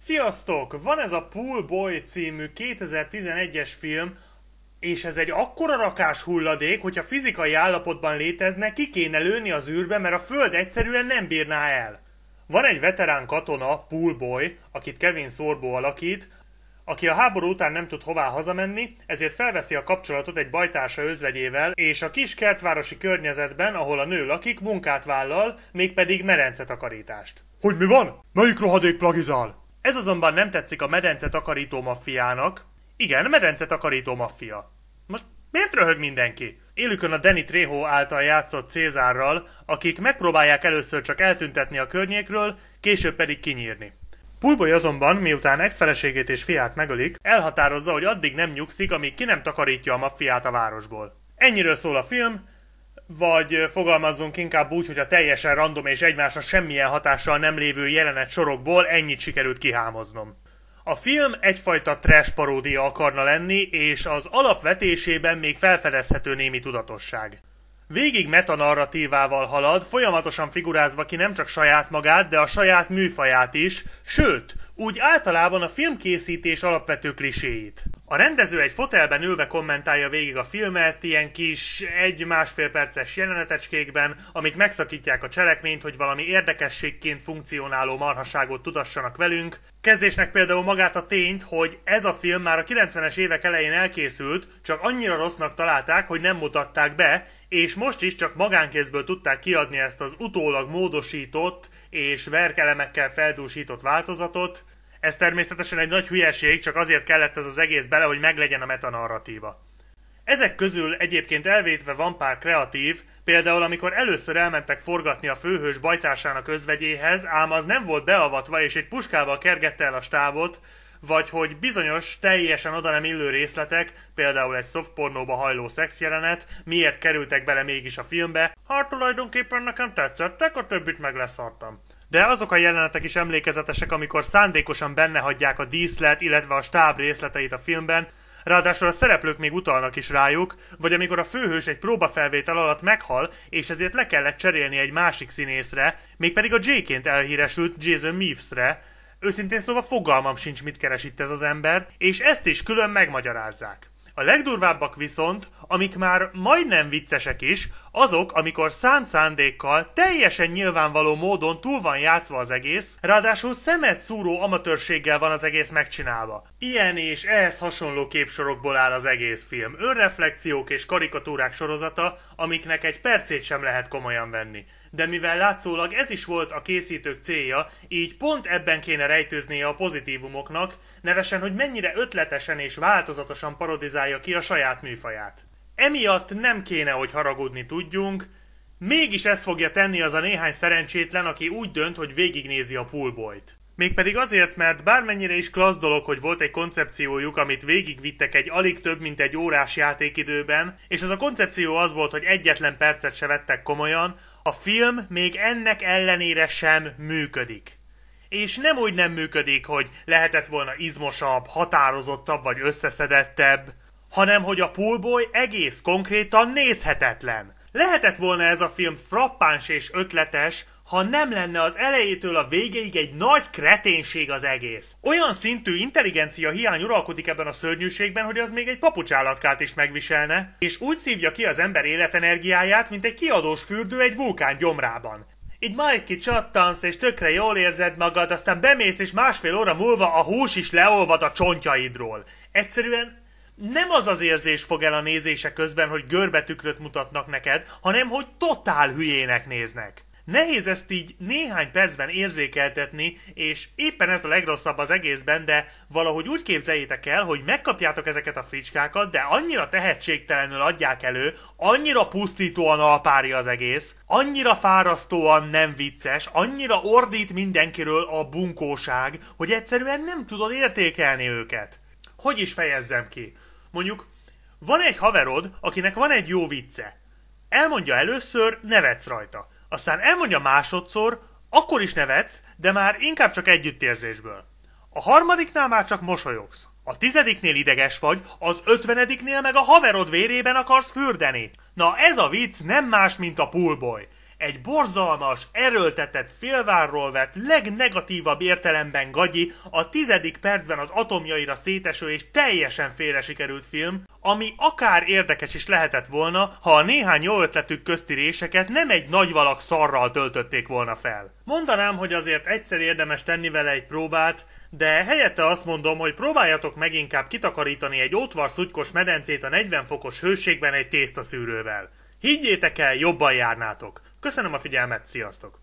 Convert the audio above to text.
Sziasztok! Van ez a Pool Boy című 2011-es film, és ez egy akkora rakás hulladék, hogyha fizikai állapotban létezne, ki kéne lőni az űrbe, mert a Föld egyszerűen nem bírná el. Van egy veterán katona, Pool Boy, akit Kevin Sorbo alakít, aki a háború után nem tud hová hazamenni, ezért felveszi a kapcsolatot egy bajtársa özvegyével, és a kis kertvárosi környezetben, ahol a nő lakik, munkát vállal, mégpedig merencetakarítást. Hogy mi van? Melyik rohadék plagizál? Ez azonban nem tetszik a medence takarító maffiának. Igen, medence takarító maffia. Most miért röhög mindenki? Élükön a Danny Trejo által játszott Cézárral, akik megpróbálják először csak eltüntetni a környékről, később pedig kinyírni. Pulboy azonban, miután ex-feleségét és fiát megölik, elhatározza, hogy addig nem nyugszik, amíg ki nem takarítja a maffiát a városból. Ennyiről szól a film, vagy fogalmazzunk inkább úgy, hogy a teljesen random és egymásra semmilyen hatással nem lévő jelenet sorokból ennyit sikerült kihámoznom. A film egyfajta trash paródia akarna lenni, és az alapvetésében még felfedezhető némi tudatosság. Végig metanarratívával halad, folyamatosan figurázva ki nem csak saját magát, de a saját műfaját is, sőt, úgy általában a filmkészítés alapvető kliséit. A rendező egy fotelben ülve kommentálja végig a filmet, ilyen kis egy-másfél perces jelenetecskékben, amik megszakítják a cselekményt, hogy valami érdekességként funkcionáló marhaságot tudassanak velünk. Kezdésnek például magát a tényt, hogy ez a film már a 90-es évek elején elkészült, csak annyira rossznak találták, hogy nem mutatták be, és most is csak magánkézből tudták kiadni ezt az utólag módosított és verkelemekkel feldúsított változatot, ez természetesen egy nagy hülyeség, csak azért kellett ez az egész bele, hogy meglegyen a metanarratíva. Ezek közül egyébként elvétve van pár kreatív, például amikor először elmentek forgatni a főhős bajtársának özvegyéhez, ám az nem volt beavatva és egy puskával kergette el a stábot, vagy hogy bizonyos, teljesen oda nem illő részletek, például egy szoftpornóba hajló szexjelenet, miért kerültek bele mégis a filmbe, hát tulajdonképpen nekem tetszettek, a többit meg leszartam de azok a jelenetek is emlékezetesek, amikor szándékosan benne hagyják a díszlet, illetve a stáb részleteit a filmben, ráadásul a szereplők még utalnak is rájuk, vagy amikor a főhős egy próbafelvétel alatt meghal, és ezért le kellett cserélni egy másik színészre, mégpedig a J-ként elhíresült Jason Meavesre, Őszintén szóval fogalmam sincs, mit keres itt ez az ember, és ezt is külön megmagyarázzák. A legdurvábbak viszont, amik már majdnem viccesek is, azok, amikor szánt szándékkal, teljesen nyilvánvaló módon túl van játszva az egész, ráadásul szemet szúró amatőrséggel van az egész megcsinálva. Ilyen és ehhez hasonló képsorokból áll az egész film, önreflexiók és karikatúrák sorozata, amiknek egy percét sem lehet komolyan venni. De mivel látszólag ez is volt a készítők célja, így pont ebben kéne rejtőznie a pozitívumoknak, nevesen, hogy mennyire ötletesen és változatosan parodizálja találja ki a saját műfaját. Emiatt nem kéne, hogy haragudni tudjunk, mégis ezt fogja tenni az a néhány szerencsétlen, aki úgy dönt, hogy végignézi a poolboyt. Mégpedig azért, mert bármennyire is klassz dolog, hogy volt egy koncepciójuk, amit végigvittek egy alig több, mint egy órás játékidőben, és ez a koncepció az volt, hogy egyetlen percet se vettek komolyan, a film még ennek ellenére sem működik. És nem úgy nem működik, hogy lehetett volna izmosabb, határozottabb vagy összeszedettebb, hanem hogy a poolboy egész konkrétan nézhetetlen. Lehetett volna ez a film frappáns és ötletes, ha nem lenne az elejétől a végéig egy nagy kreténség az egész. Olyan szintű intelligencia hiány uralkodik ebben a szörnyűségben, hogy az még egy papucsállatkát is megviselne, és úgy szívja ki az ember életenergiáját, mint egy kiadós fürdő egy vulkán gyomrában. Így majd kicsattansz, és tökre jól érzed magad, aztán bemész, és másfél óra múlva a hús is leolvad a csontjaidról. Egyszerűen nem az az érzés fog el a nézése közben, hogy görbetükröt mutatnak neked, hanem hogy totál hülyének néznek. Nehéz ezt így néhány percben érzékeltetni, és éppen ez a legrosszabb az egészben, de valahogy úgy képzeljétek el, hogy megkapjátok ezeket a fricskákat, de annyira tehetségtelenül adják elő, annyira pusztítóan alpári az egész, annyira fárasztóan nem vicces, annyira ordít mindenkiről a bunkóság, hogy egyszerűen nem tudod értékelni őket. Hogy is fejezzem ki? Mondjuk van egy haverod, akinek van egy jó vicce. Elmondja először, nevetsz rajta. Aztán elmondja másodszor, akkor is nevetsz, de már inkább csak együttérzésből. A harmadiknál már csak mosolyogsz. A tizediknél ideges vagy, az ötvenediknél meg a haverod vérében akarsz fürdeni. Na ez a vicc nem más, mint a poolboy egy borzalmas, erőltetett félvárról vett, legnegatívabb értelemben gagyi, a tizedik percben az atomjaira széteső és teljesen félre sikerült film, ami akár érdekes is lehetett volna, ha a néhány jó ötletük közti réseket nem egy nagy valak szarral töltötték volna fel. Mondanám, hogy azért egyszer érdemes tenni vele egy próbát, de helyette azt mondom, hogy próbáljatok meg inkább kitakarítani egy ótvar szutykos medencét a 40 fokos hőségben egy tészta szűrővel Higgyétek el, jobban járnátok! Köszönöm a figyelmet, sziasztok!